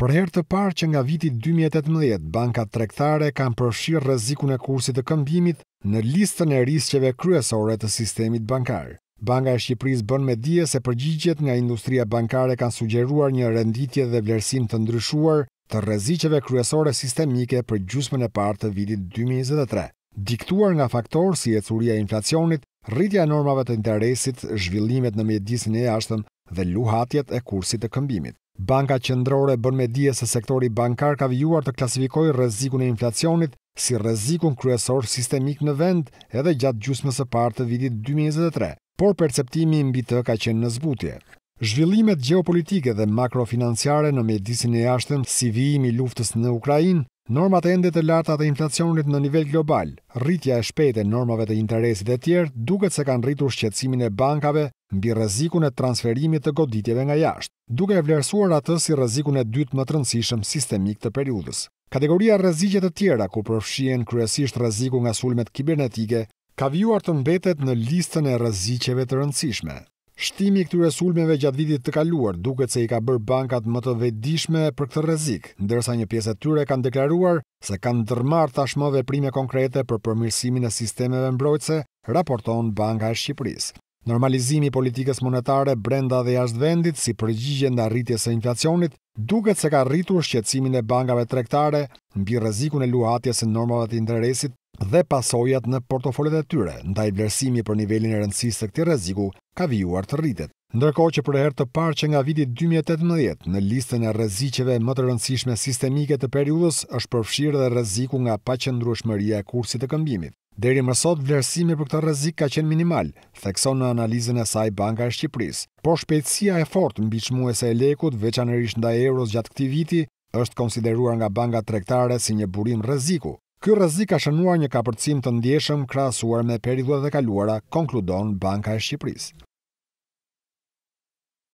Për herë të parë që nga viti 2018, bankat tregtare kanë përfshirë rrezikun e kursit të këmbimit në listën e rreziqeve kryesore të sistemit bankar. Banka e Shqipërisë bën me dije se përgjigjet nga industria bankare kanë sugjeruar një renditje dhe vlerësim të ndryshuar të rreziqeve kryesore sistemike për gjysmën e parë të vitit 2023. Diktuar nga faktorë si ecuria e inflacionit, rritja e normave të interesit, zhvillimet në mjedisin e jashtëm dhe luhatjet e kursit të këmbimit. Banka Qendrore bën me dije se sektori bankar ka vijuar të klasifikojë rrezikun e inflacionit si rrezikun kryesor sistemik në vend edhe gjatë gjysmës së parë të vitit 2023, por perceptimi mbi të ka qenë në zbutje. Zhvillimet gjeopolitike dhe makrofinanciare në mjedisin e jashtëm si vijimi luftës në Ukrajin, normat e endet e larta të inflacionit në nivel global, rritja e shpejt e normave të interesit e tjerë, duket se kanë rritur shqetsimin e bankave mbi rrezikun e transferimit të goditjeve nga jashtë, duke e vlerësuar atë si rrezikun e dytë më të rëndësishëm sistemik të periudhës. Kategoria rreziqe të tjera ku përfshihen kryesisht rreziku nga sulmet kibernetike ka vjuar të mbetet në listën e rreziqeve të rëndësishme. Shtimi i këtyre sulmeve gjatë vitit të kaluar duket se i ka bërë bankat më të vetëdijshme për këtë rrezik, ndërsa një pjesë e tyre kanë deklaruar se kanë ndërmarr tashmë veprime konkrete për përmirësimin e sistemeve mbrojtëse, raporton Banka e Shqipërisë. Normalizimi i politikës monetare brenda dhe jashtë vendit si përgjigje nda rritjes së inflacionit, duket se ka rritur shqetësimin e bankave tregtare mbi rrezikun e luhatjes së normave të interesit dhe pasojat në portofolet e tyre, ndaj vlerësimi për nivelin e rëndësisë të këtij rreziku ka vijuar të rritet. Ndërkohë që për herë të parë që nga viti 2018 në listën e rreziqeve më të rëndësishme sistemike të periudhës është përfshirë dhe rreziku nga paqëndrueshmëria e kursit të këmbimit. Deri më sot vlerësimi për këtë rrezik ka qenë minimal, thekson në analizën e saj Banka e Shqipërisë. Por shpejtësia e fortë mbi çmuesa e lekut, veçanërisht ndaj euros gjatë këtij viti, është konsideruar nga banka tregtare si një burim rreziku. Ky rrezik ka shënuar një kapërcim të ndjeshëm krahasuar me periudhat e kaluara, konkludon Banka e Shqipërisë.